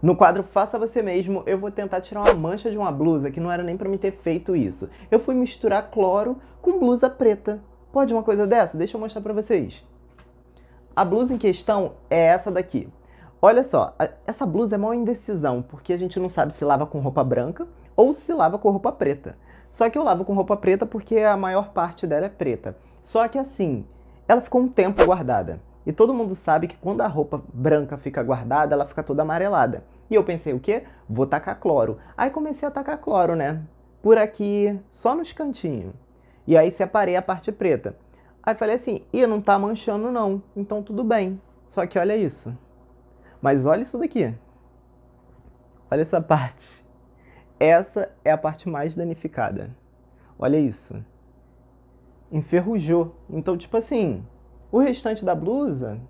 No quadro Faça Você Mesmo, eu vou tentar tirar uma mancha de uma blusa que não era nem para me ter feito isso. Eu fui misturar cloro com blusa preta. Pode uma coisa dessa? Deixa eu mostrar para vocês. A blusa em questão é essa daqui. Olha só, essa blusa é uma indecisão, porque a gente não sabe se lava com roupa branca ou se lava com roupa preta. Só que eu lavo com roupa preta porque a maior parte dela é preta. Só que assim, ela ficou um tempo guardada. E todo mundo sabe que quando a roupa branca fica guardada, ela fica toda amarelada. E eu pensei, o quê? Vou tacar cloro. Aí comecei a tacar cloro, né? Por aqui, só nos cantinhos. E aí separei a parte preta. Aí falei assim, e não tá manchando não, então tudo bem. Só que olha isso. Mas olha isso daqui. Olha essa parte. Essa é a parte mais danificada. Olha isso. Enferrujou. Então, tipo assim, o restante da blusa,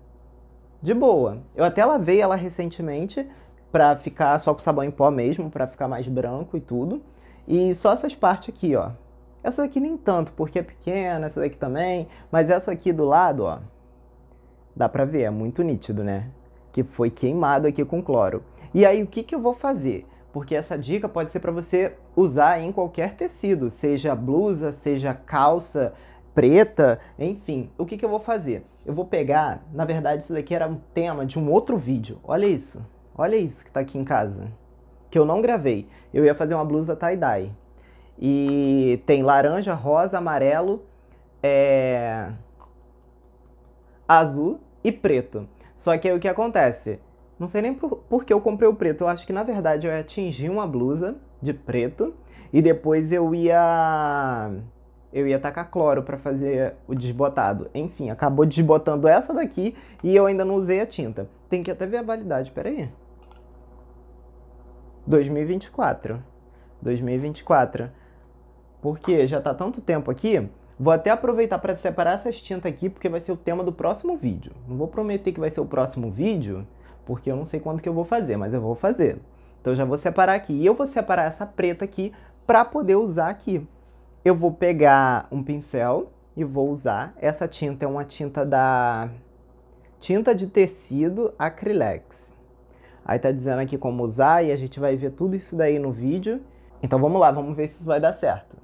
de boa. Eu até lavei ela recentemente para ficar só com sabão em pó mesmo, para ficar mais branco e tudo. E só essas partes aqui, ó. Essa aqui nem tanto, porque é pequena, essa daqui também, mas essa aqui do lado, ó. Dá pra ver, é muito nítido, né? Que foi queimado aqui com cloro. E aí, o que, que eu vou fazer? Porque essa dica pode ser para você usar em qualquer tecido, seja blusa, seja calça preta, enfim. O que, que eu vou fazer? Eu vou pegar, na verdade, isso daqui era um tema de um outro vídeo. Olha isso olha isso que tá aqui em casa, que eu não gravei. Eu ia fazer uma blusa tie-dye. E tem laranja, rosa, amarelo, é... azul e preto. Só que aí o que acontece? Não sei nem por, por que eu comprei o preto. Eu acho que na verdade eu ia atingir uma blusa de preto e depois eu ia eu ia tacar cloro para fazer o desbotado. Enfim, acabou desbotando essa daqui e eu ainda não usei a tinta. Tem que até ver a validade, peraí. 2024. 2024. Porque já tá tanto tempo aqui, vou até aproveitar para separar essas tintas aqui, porque vai ser o tema do próximo vídeo. Não vou prometer que vai ser o próximo vídeo, porque eu não sei quando que eu vou fazer, mas eu vou fazer. Então já vou separar aqui. E eu vou separar essa preta aqui para poder usar aqui. Eu vou pegar um pincel e vou usar. Essa tinta é uma tinta da... Tinta de tecido Acrylex. Aí tá dizendo aqui como usar e a gente vai ver tudo isso daí no vídeo. Então vamos lá, vamos ver se isso vai dar certo.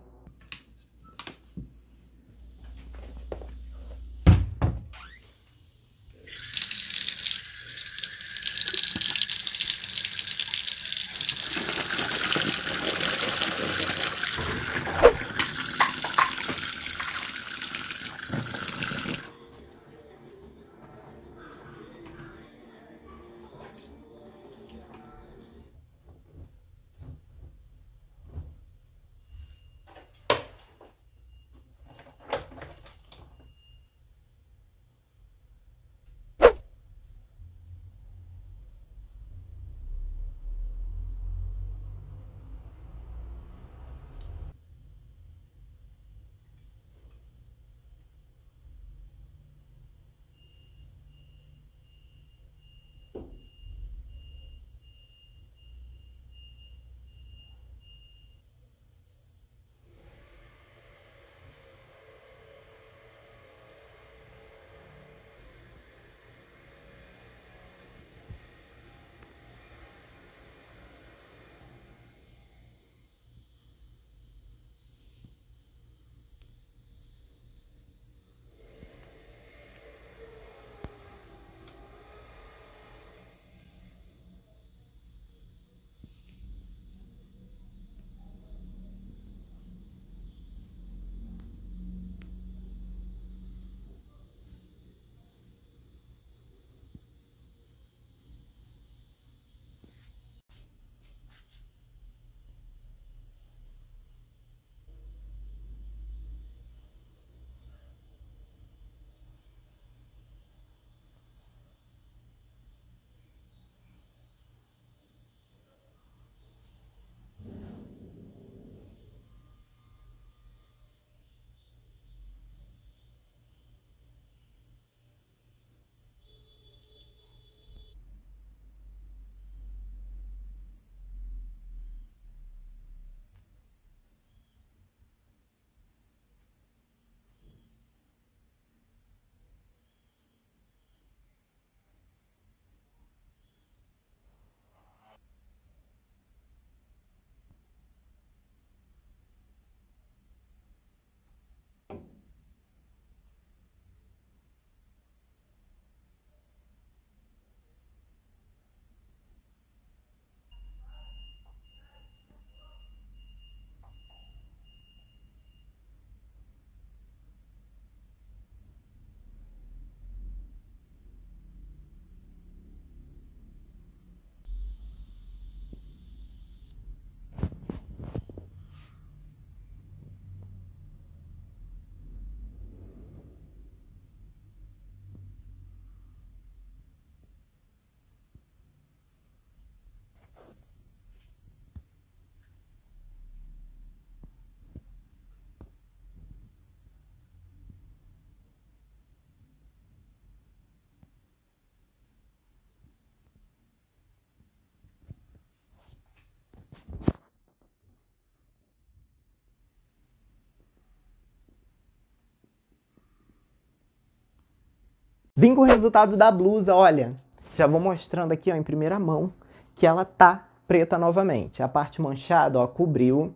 Vim com o resultado da blusa, olha. Já vou mostrando aqui, ó, em primeira mão, que ela tá preta novamente. A parte manchada, ó, cobriu.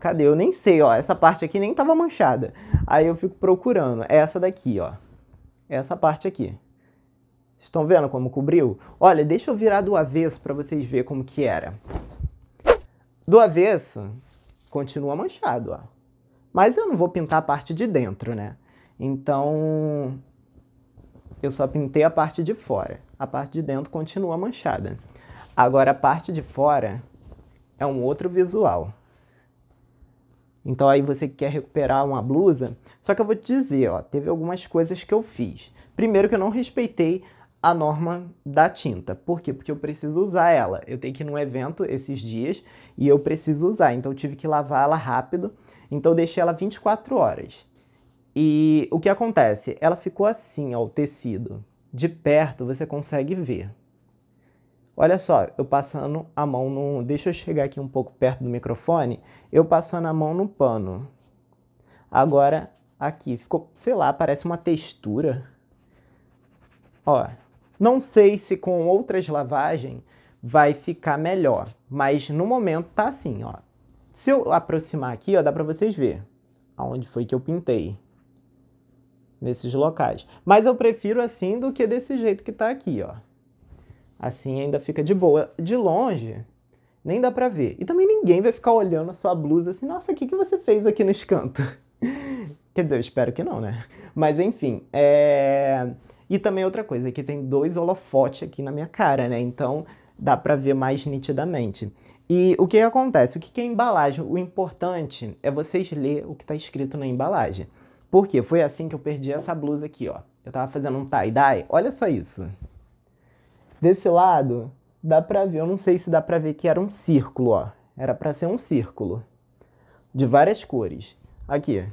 Cadê? Eu nem sei, ó. Essa parte aqui nem tava manchada. Aí eu fico procurando. Essa daqui, ó. Essa parte aqui. Estão vendo como cobriu? Olha, deixa eu virar do avesso para vocês verem como que era. Do avesso, continua manchado, ó. Mas eu não vou pintar a parte de dentro, né? Então, eu só pintei a parte de fora. A parte de dentro continua manchada. Agora, a parte de fora é um outro visual. Então aí você quer recuperar uma blusa, só que eu vou te dizer, ó, teve algumas coisas que eu fiz. Primeiro que eu não respeitei a norma da tinta. Por quê? Porque eu preciso usar ela. Eu tenho que ir num evento esses dias e eu preciso usar. Então eu tive que lavar ela rápido. Então eu deixei ela 24 horas. E o que acontece? Ela ficou assim, ó, o tecido. De perto você consegue ver. Olha só, eu passando a mão no... Deixa eu chegar aqui um pouco perto do microfone. Eu passando a mão no pano. Agora, aqui, ficou, sei lá, parece uma textura. Ó, não sei se com outras lavagens vai ficar melhor. Mas no momento tá assim, ó. Se eu aproximar aqui, ó, dá pra vocês ver aonde foi que eu pintei nesses locais. Mas eu prefiro assim do que desse jeito que tá aqui, ó. Assim ainda fica de boa. De longe, nem dá pra ver. E também ninguém vai ficar olhando a sua blusa assim, nossa, o que, que você fez aqui no escanto? Quer dizer, eu espero que não, né? Mas enfim, é... E também outra coisa, que tem dois holofotes aqui na minha cara, né? Então dá pra ver mais nitidamente. E o que acontece? O que é embalagem? O importante é vocês ler o que está escrito na embalagem. Porque foi assim que eu perdi essa blusa aqui, ó. Eu tava fazendo um tie-dye, olha só isso. Desse lado, dá pra ver, eu não sei se dá pra ver que era um círculo, ó. Era pra ser um círculo. De várias cores. Aqui.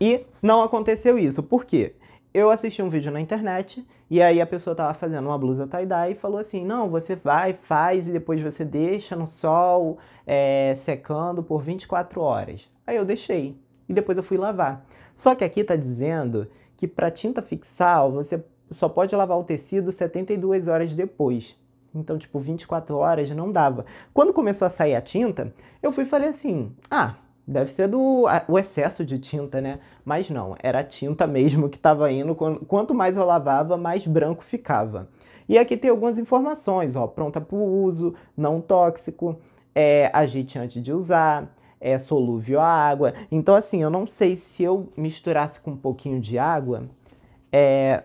E não aconteceu isso, por quê? eu assisti um vídeo na internet e aí a pessoa tava fazendo uma blusa tie-dye e falou assim: não, você vai, faz e depois você deixa no sol é, secando por 24 horas. Aí eu deixei e depois eu fui lavar. Só que aqui está dizendo que para tinta fixar, você só pode lavar o tecido 72 horas depois. Então, tipo, 24 horas não dava. Quando começou a sair a tinta, eu fui e falei assim: ah, deve ser do a, o excesso de tinta, né? Mas não, era a tinta mesmo que estava indo. Quanto mais eu lavava, mais branco ficava. E aqui tem algumas informações: ó, pronta para o uso, não tóxico, é, agite antes de usar, é solúvel à água. Então, assim, eu não sei se eu misturasse com um pouquinho de água, é,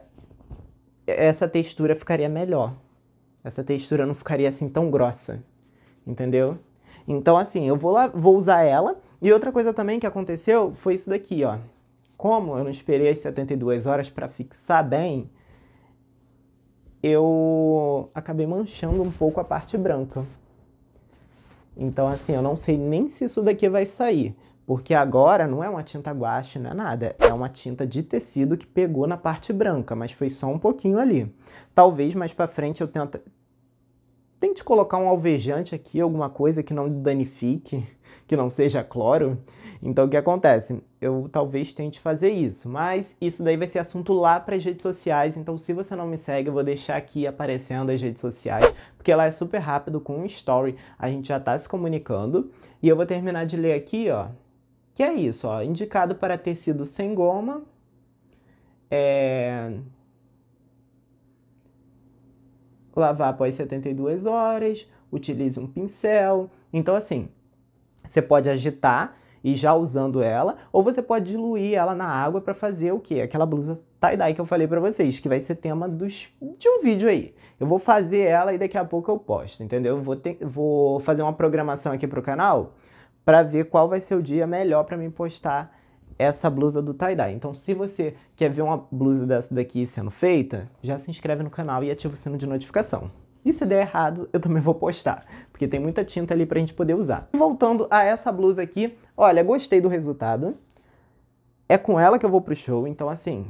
essa textura ficaria melhor. Essa textura não ficaria assim tão grossa, entendeu? Então, assim, eu vou lá, vou usar ela. E outra coisa também que aconteceu foi isso daqui, ó. Como eu não esperei as 72 horas para fixar bem, eu acabei manchando um pouco a parte branca. Então, assim, eu não sei nem se isso daqui vai sair. Porque agora não é uma tinta guache, não é nada. É uma tinta de tecido que pegou na parte branca, mas foi só um pouquinho ali. Talvez mais pra frente eu tenta... tente colocar um alvejante aqui, alguma coisa que não danifique, que não seja cloro. Então o que acontece? Eu talvez tente fazer isso, mas isso daí vai ser assunto lá para as redes sociais. Então se você não me segue, eu vou deixar aqui aparecendo as redes sociais, porque lá é super rápido com um story, a gente já está se comunicando. E eu vou terminar de ler aqui, ó. Que é isso, ó, indicado para tecido sem goma. É lavar após 72 horas, utilize um pincel. Então assim, você pode agitar e já usando ela, ou você pode diluir ela na água para fazer o quê? Aquela blusa tie-dye que eu falei para vocês, que vai ser tema dos, de um vídeo aí. Eu vou fazer ela e daqui a pouco eu posto, entendeu? Vou, vou fazer uma programação aqui pro canal para ver qual vai ser o dia melhor para mim postar essa blusa do tie-dye. Então, se você quer ver uma blusa dessa daqui sendo feita, já se inscreve no canal e ativa o sino de notificação. E se der errado, eu também vou postar, porque tem muita tinta ali pra gente poder usar. Voltando a essa blusa aqui, Olha, gostei do resultado. É com ela que eu vou pro show, então assim.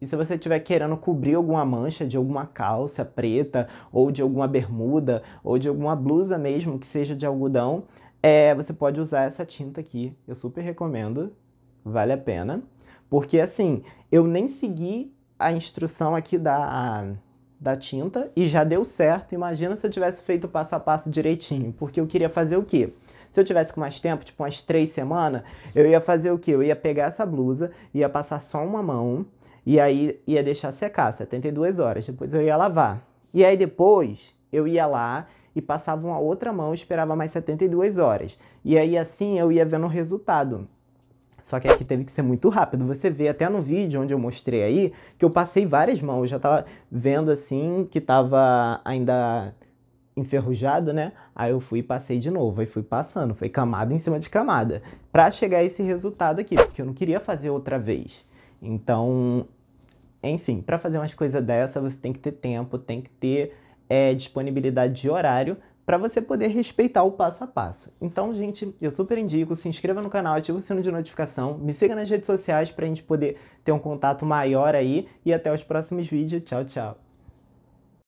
E se você estiver querendo cobrir alguma mancha de alguma calça preta, ou de alguma bermuda, ou de alguma blusa mesmo que seja de algodão, é, você pode usar essa tinta aqui. Eu super recomendo, vale a pena. Porque assim, eu nem segui a instrução aqui da, da tinta e já deu certo. Imagina se eu tivesse feito passo a passo direitinho, porque eu queria fazer o quê? Se eu tivesse com mais tempo, tipo umas três semanas, eu ia fazer o quê? Eu ia pegar essa blusa, ia passar só uma mão e aí ia deixar secar 72 horas. Depois eu ia lavar. E aí depois eu ia lá e passava uma outra mão, esperava mais 72 horas. E aí assim eu ia vendo o resultado. Só que aqui teve que ser muito rápido. Você vê até no vídeo onde eu mostrei aí que eu passei várias mãos, eu já tava vendo assim que tava ainda enferrujado, né? Aí eu fui e passei de novo, aí fui passando, foi camada em cima de camada, para chegar a esse resultado aqui, porque eu não queria fazer outra vez. Então, enfim, para fazer umas coisas dessa, você tem que ter tempo, tem que ter é, disponibilidade de horário para você poder respeitar o passo a passo. Então, gente, eu super indico, se inscreva no canal, ativa o sino de notificação, me siga nas redes sociais para a gente poder ter um contato maior aí e até os próximos vídeos. Tchau, tchau!